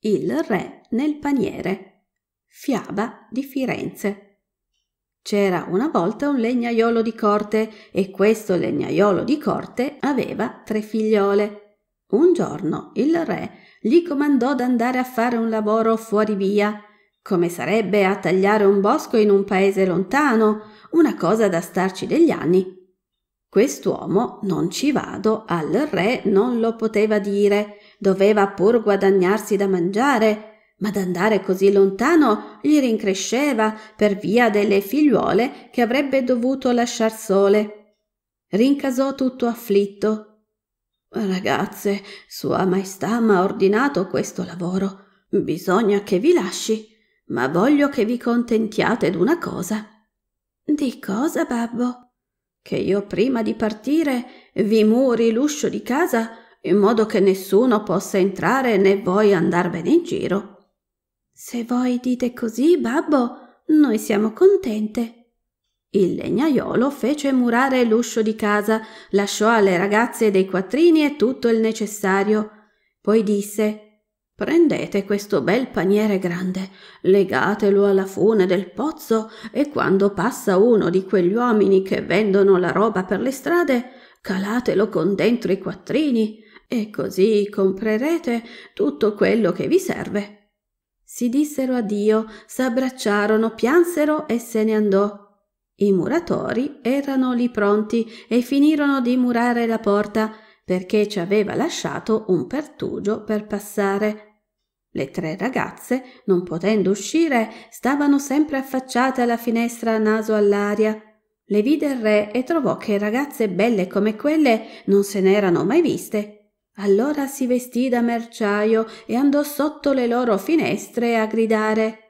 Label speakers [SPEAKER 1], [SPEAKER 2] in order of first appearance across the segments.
[SPEAKER 1] Il re nel paniere. Fiaba di Firenze. C'era una volta un legnaiolo di corte e questo legnaiolo di corte aveva tre figliole. Un giorno il re gli comandò d'andare a fare un lavoro fuori via, come sarebbe a tagliare un bosco in un paese lontano, una cosa da starci degli anni. Quest'uomo non ci vado al re non lo poteva dire doveva pur guadagnarsi da mangiare, ma d'andare così lontano gli rincresceva per via delle figliuole che avrebbe dovuto lasciar sole. Rincasò tutto afflitto. Ragazze, Sua Maestà m'ha ordinato questo lavoro. Bisogna che vi lasci, ma voglio che vi contentiate d'una cosa. Di cosa, babbo? Che io prima di partire vi muri l'uscio di casa in modo che nessuno possa entrare né voi andarvene in giro. Se voi dite così, babbo, noi siamo contente. Il legnaiolo fece murare l'uscio di casa, lasciò alle ragazze dei quattrini e tutto il necessario. Poi disse Prendete questo bel paniere grande, legatelo alla fune del pozzo e quando passa uno di quegli uomini che vendono la roba per le strade, calatelo con dentro i quattrini e così comprerete tutto quello che vi serve. Si dissero addio, s'abbracciarono, piansero e se ne andò. I muratori erano lì pronti e finirono di murare la porta perché ci aveva lasciato un pertugio per passare. Le tre ragazze, non potendo uscire, stavano sempre affacciate alla finestra a naso all'aria. Le vide il re e trovò che ragazze belle come quelle non se n'erano mai viste allora si vestì da merciaio e andò sotto le loro finestre a gridare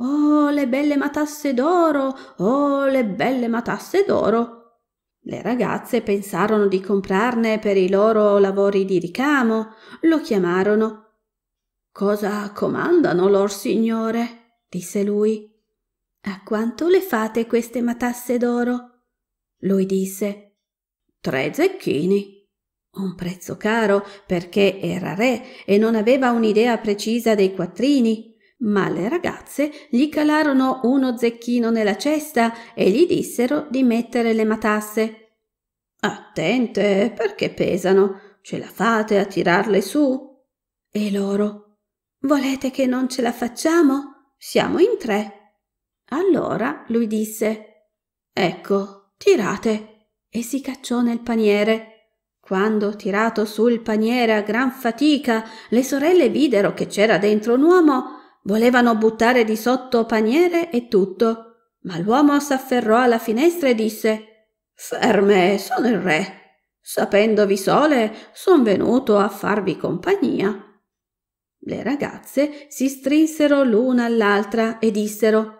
[SPEAKER 1] Oh, le belle matasse d'oro! Oh, le belle matasse d'oro! Le ragazze pensarono di comprarne per i loro lavori di ricamo. Lo chiamarono. Cosa comandano, lor signore? disse lui. A quanto le fate queste matasse d'oro? Lui disse. Tre zecchini. Un prezzo caro perché era re e non aveva un'idea precisa dei quattrini. Ma le ragazze gli calarono uno zecchino nella cesta e gli dissero di mettere le matasse. Attente, perché pesano. Ce la fate a tirarle su? E loro? Volete che non ce la facciamo? Siamo in tre. Allora lui disse Ecco, tirate. E si cacciò nel paniere. Quando, tirato su il paniere a gran fatica, le sorelle videro che c'era dentro un uomo, volevano buttare di sotto paniere e tutto. Ma l'uomo s'afferrò alla finestra e disse Ferme, sono il re. Sapendovi sole, son venuto a farvi compagnia. Le ragazze si strinsero l'una all'altra e dissero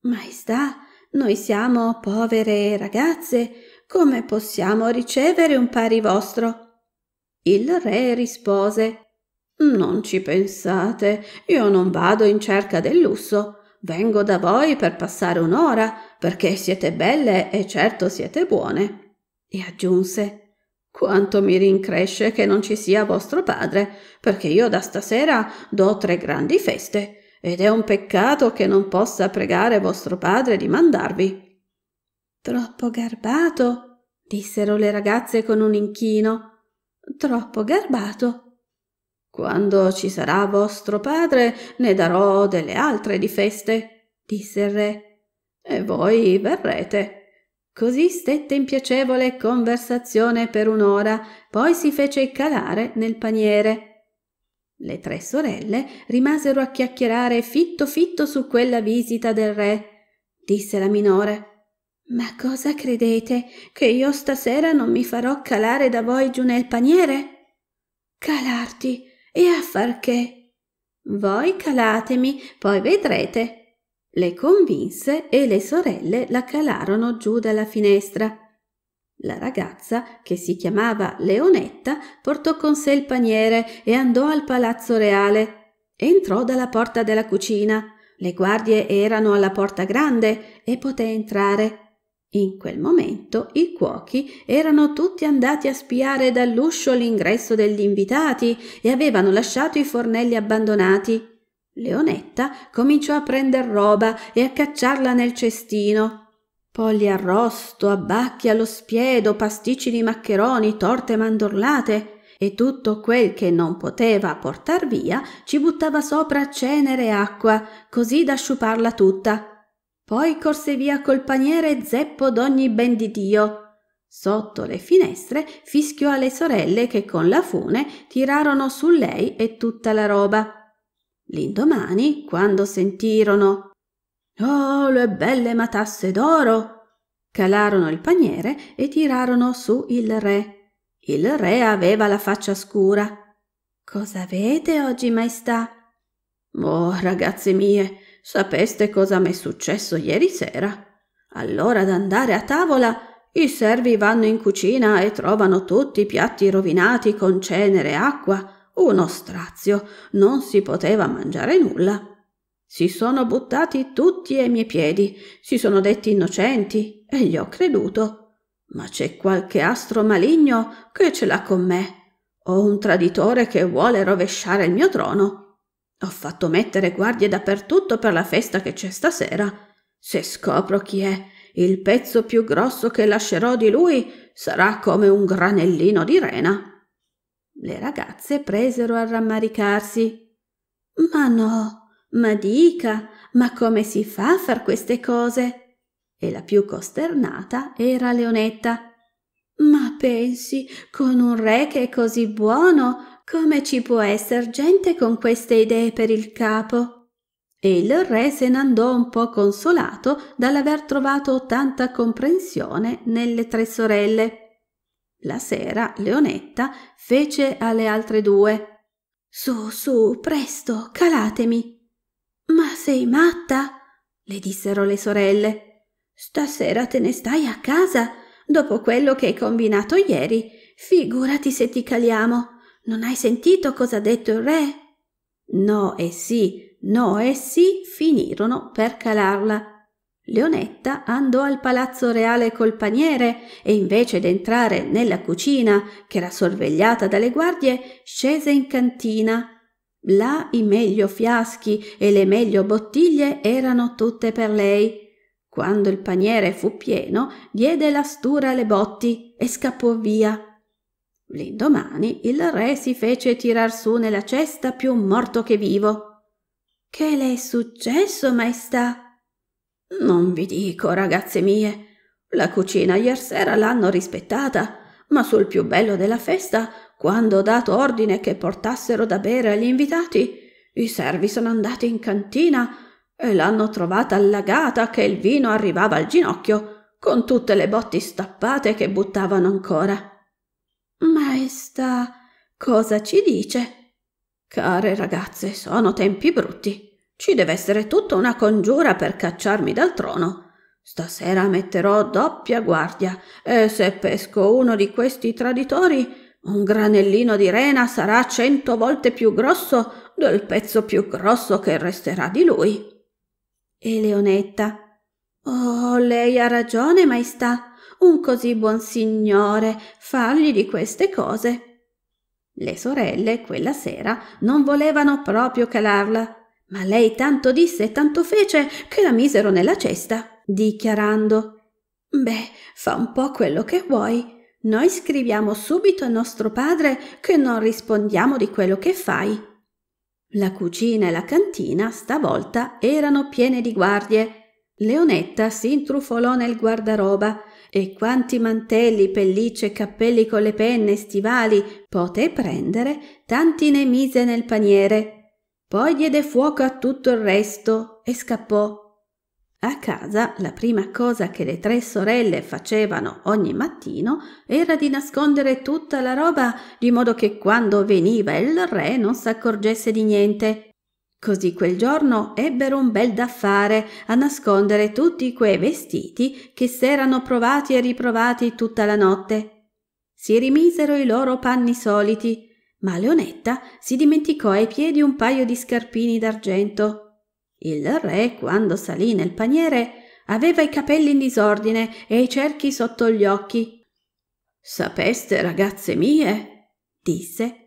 [SPEAKER 1] Maestà, noi siamo povere ragazze, come possiamo ricevere un pari vostro? Il re rispose Non ci pensate, io non vado in cerca del lusso. Vengo da voi per passare un'ora, perché siete belle e certo siete buone. E aggiunse quanto mi rincresce che non ci sia vostro padre, perché io da stasera do tre grandi feste, ed è un peccato che non possa pregare vostro padre di mandarvi. Troppo garbato, dissero le ragazze con un inchino. Troppo garbato. Quando ci sarà vostro padre, ne darò delle altre di feste, disse il re. E voi verrete. Così stette in piacevole conversazione per un'ora, poi si fece calare nel paniere. Le tre sorelle rimasero a chiacchierare fitto fitto su quella visita del re. Disse la minore ma cosa credete? Che io stasera non mi farò calare da voi giù nel paniere? Calarti? E a far che? Voi calatemi, poi vedrete. Le convinse e le sorelle la calarono giù dalla finestra. La ragazza, che si chiamava Leonetta, portò con sé il paniere e andò al palazzo reale. Entrò dalla porta della cucina. Le guardie erano alla porta grande e poté entrare. In quel momento i cuochi erano tutti andati a spiare dall'uscio l'ingresso degli invitati e avevano lasciato i fornelli abbandonati. Leonetta cominciò a prender roba e a cacciarla nel cestino. Polli arrosto, abbacchi allo spiedo, pasticci di maccheroni, torte mandorlate e tutto quel che non poteva portar via ci buttava sopra cenere e acqua, così da sciuparla tutta. Poi corse via col paniere zeppo d'ogni ben di Dio. Sotto le finestre fischiò alle sorelle che con la fune tirarono su lei e tutta la roba. L'indomani, quando sentirono Oh, le belle matasse d'oro! Calarono il paniere e tirarono su il re. Il re aveva la faccia scura. Cosa avete oggi, maestà? Oh, ragazze mie, sapeste cosa m'è successo ieri sera? All'ora d'andare a tavola, i servi vanno in cucina e trovano tutti i piatti rovinati con cenere e acqua. Uno strazio, non si poteva mangiare nulla. Si sono buttati tutti ai miei piedi, si sono detti innocenti e gli ho creduto. Ma c'è qualche astro maligno che ce l'ha con me. Ho un traditore che vuole rovesciare il mio trono. Ho fatto mettere guardie dappertutto per la festa che c'è stasera. Se scopro chi è, il pezzo più grosso che lascerò di lui sarà come un granellino di rena. Le ragazze presero a rammaricarsi. Ma no, ma dica, ma come si fa a far queste cose? E la più costernata era Leonetta. Ma pensi, con un re che è così buono, come ci può essere gente con queste idee per il capo? E il re se ne andò un po' consolato dall'aver trovato tanta comprensione nelle tre sorelle. La sera Leonetta fece alle altre due. Su, su, presto, calatemi. Ma sei matta? le dissero le sorelle. Stasera te ne stai a casa, dopo quello che hai combinato ieri. Figurati se ti caliamo. Non hai sentito cosa ha detto il re? No e sì, no e sì finirono per calarla. Leonetta andò al palazzo reale col paniere e invece d'entrare nella cucina, che era sorvegliata dalle guardie, scese in cantina. Là i meglio fiaschi e le meglio bottiglie erano tutte per lei. Quando il paniere fu pieno, diede la stura alle botti e scappò via. L'indomani il re si fece tirar su nella cesta più morto che vivo. Che le è successo, maestà? Non vi dico, ragazze mie. La cucina iersera l'hanno rispettata, ma sul più bello della festa, quando ho dato ordine che portassero da bere agli invitati, i servi sono andati in cantina e l'hanno trovata allagata che il vino arrivava al ginocchio, con tutte le botti stappate che buttavano ancora. Maestà, cosa ci dice? Care ragazze, sono tempi brutti. Ci deve essere tutta una congiura per cacciarmi dal trono. Stasera metterò doppia guardia e se pesco uno di questi traditori, un granellino di rena sarà cento volte più grosso del pezzo più grosso che resterà di lui. E Leonetta? Oh, lei ha ragione, maestà un così buon signore fargli di queste cose. Le sorelle quella sera non volevano proprio calarla, ma lei tanto disse e tanto fece che la misero nella cesta, dichiarando Beh, fa un po' quello che vuoi. Noi scriviamo subito a nostro padre che non rispondiamo di quello che fai. La cucina e la cantina stavolta erano piene di guardie Leonetta si intrufolò nel guardaroba e quanti mantelli, pellicce, cappelli con le penne, stivali poté prendere, tanti ne mise nel paniere. Poi diede fuoco a tutto il resto e scappò. A casa la prima cosa che le tre sorelle facevano ogni mattino era di nascondere tutta la roba di modo che quando veniva il re non s'accorgesse di niente. Così quel giorno ebbero un bel da fare a nascondere tutti quei vestiti che s'erano provati e riprovati tutta la notte. Si rimisero i loro panni soliti, ma Leonetta si dimenticò ai piedi un paio di scarpini d'argento. Il re, quando salì nel paniere, aveva i capelli in disordine e i cerchi sotto gli occhi. Sapeste, ragazze mie, disse,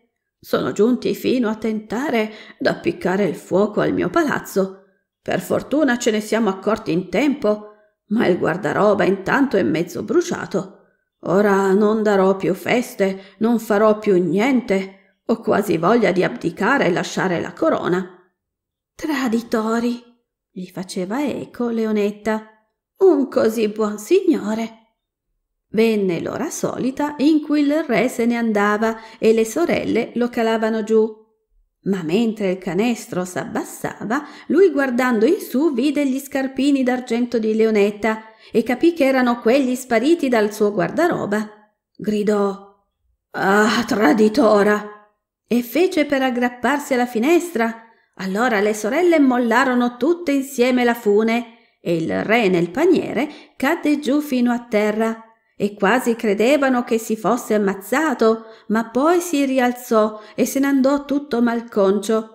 [SPEAKER 1] sono giunti fino a tentare d'appiccare il fuoco al mio palazzo. Per fortuna ce ne siamo accorti in tempo, ma il guardaroba intanto è mezzo bruciato. Ora non darò più feste, non farò più niente. Ho quasi voglia di abdicare e lasciare la corona. Traditori, gli faceva eco Leonetta. Un così buon signore. Venne l'ora solita in cui il re se ne andava e le sorelle lo calavano giù. Ma mentre il canestro s'abbassava, lui guardando in su vide gli scarpini d'argento di Leonetta e capì che erano quelli spariti dal suo guardaroba. Gridò Ah, traditora! e fece per aggrapparsi alla finestra. Allora le sorelle mollarono tutte insieme la fune e il re nel paniere cadde giù fino a terra e quasi credevano che si fosse ammazzato, ma poi si rialzò e se n'andò tutto malconcio.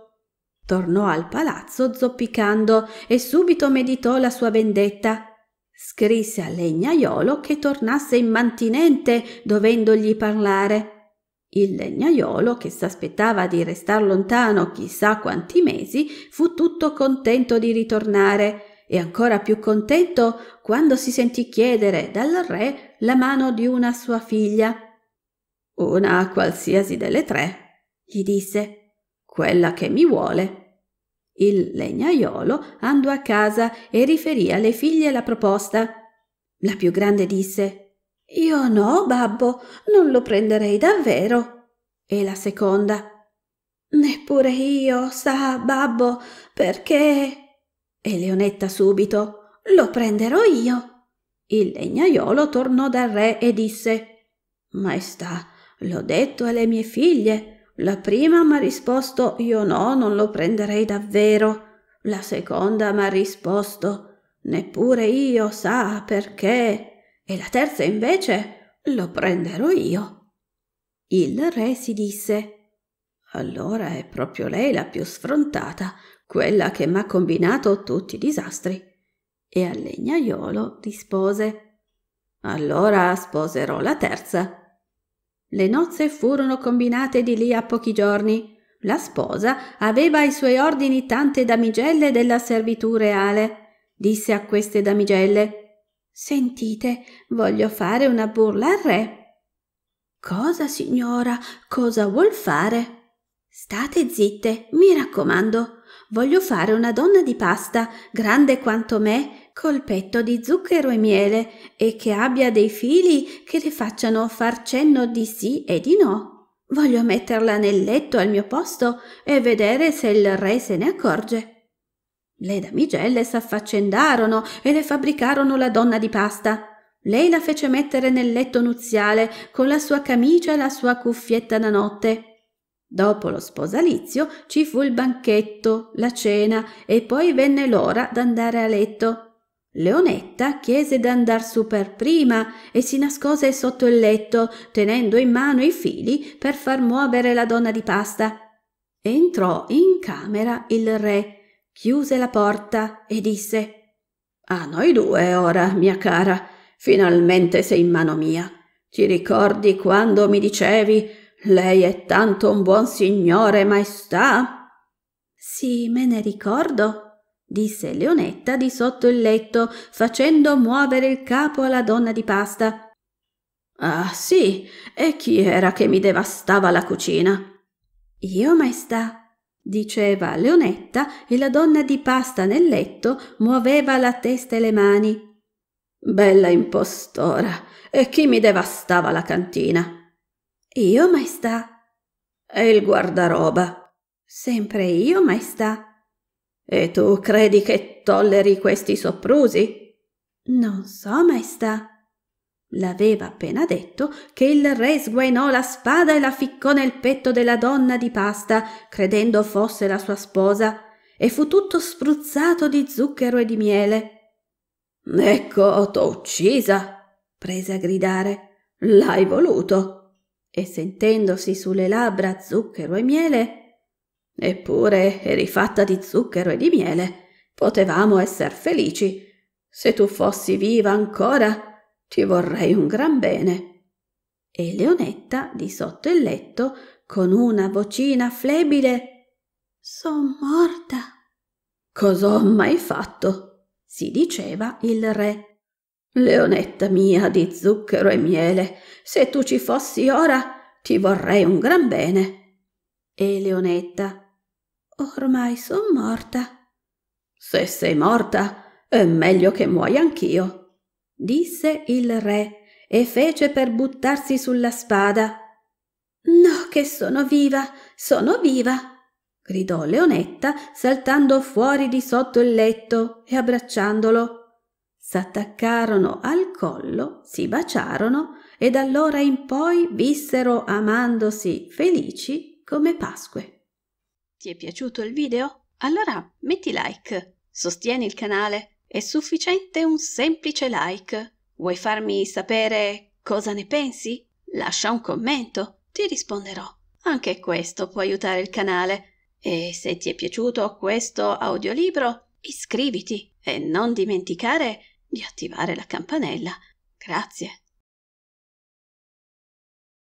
[SPEAKER 1] Tornò al palazzo zoppicando e subito meditò la sua vendetta. Scrisse al legnaiolo che tornasse immantinente dovendogli parlare. Il legnaiolo, che s'aspettava di restar lontano chissà quanti mesi, fu tutto contento di ritornare e ancora più contento quando si sentì chiedere dal re la mano di una sua figlia. Una qualsiasi delle tre, gli disse, quella che mi vuole. Il legnaiolo andò a casa e riferì alle figlie la proposta. La più grande disse Io no, babbo, non lo prenderei davvero. E la seconda Neppure io, sa, babbo, perché e Leonetta subito Lo prenderò io. Il legnaiolo tornò dal re e disse Maestà, l'ho detto alle mie figlie. La prima m'ha risposto Io no, non lo prenderei davvero. La seconda m'ha risposto Neppure io sa perché. E la terza invece Lo prenderò io. Il re si disse Allora è proprio lei la più sfrontata, quella che m'ha combinato tutti i disastri. E al legnaiolo rispose Allora sposerò la terza. Le nozze furono combinate di lì a pochi giorni. La sposa aveva ai suoi ordini tante damigelle della servitù reale. Disse a queste damigelle Sentite, voglio fare una burla al re. Cosa, signora? Cosa vuol fare? State zitte, mi raccomando. Voglio fare una donna di pasta, grande quanto me, col petto di zucchero e miele, e che abbia dei fili che le facciano far cenno di sì e di no. Voglio metterla nel letto al mio posto e vedere se il re se ne accorge. Le damigelle s'affaccendarono e le fabbricarono la donna di pasta. Lei la fece mettere nel letto nuziale con la sua camicia e la sua cuffietta da notte. Dopo lo sposalizio ci fu il banchetto, la cena e poi venne l'ora d'andare a letto. Leonetta chiese d'andar su per prima e si nascose sotto il letto, tenendo in mano i fili per far muovere la donna di pasta. Entrò in camera il re, chiuse la porta e disse A noi due ora, mia cara, finalmente sei in mano mia. Ti ricordi quando mi dicevi lei è tanto un buon signore, maestà. Sì, me ne ricordo, disse Leonetta di sotto il letto, facendo muovere il capo alla donna di pasta. Ah, sì, e chi era che mi devastava la cucina? Io, maestà, diceva Leonetta e la donna di pasta nel letto muoveva la testa e le mani. Bella impostora, e chi mi devastava la cantina? Io, maestà. E il guardaroba. Sempre io, maestà. E tu credi che tolleri questi soprusi? Non so, maestà. L'aveva appena detto che il re sguainò la spada e la ficcò nel petto della donna di pasta, credendo fosse la sua sposa, e fu tutto spruzzato di zucchero e di miele.
[SPEAKER 2] Ecco,
[SPEAKER 1] t'ho uccisa, prese a gridare. L'hai voluto e sentendosi sulle labbra zucchero e miele, eppure eri fatta di zucchero e di miele, potevamo esser felici. Se tu fossi viva ancora, ti vorrei un gran bene. E Leonetta, di sotto il letto, con una vocina flebile, son morta. Cos'ho mai fatto? si diceva il re. Leonetta mia di zucchero e miele, se tu ci fossi ora ti vorrei un gran bene. E Leonetta, ormai son morta. Se sei morta, è meglio che muoia anch'io, disse il re e fece per buttarsi sulla spada. No, che sono viva, sono viva, gridò Leonetta saltando fuori di sotto il letto e abbracciandolo s'attaccarono al collo, si baciarono e d'allora in poi vissero amandosi felici come Pasque. Ti è piaciuto il video? Allora metti like, sostieni il canale, è sufficiente un semplice like. Vuoi farmi sapere cosa ne pensi? Lascia un commento, ti risponderò. Anche questo può aiutare il canale. E se ti è piaciuto questo audiolibro, iscriviti e non dimenticare di attivare la campanella. Grazie.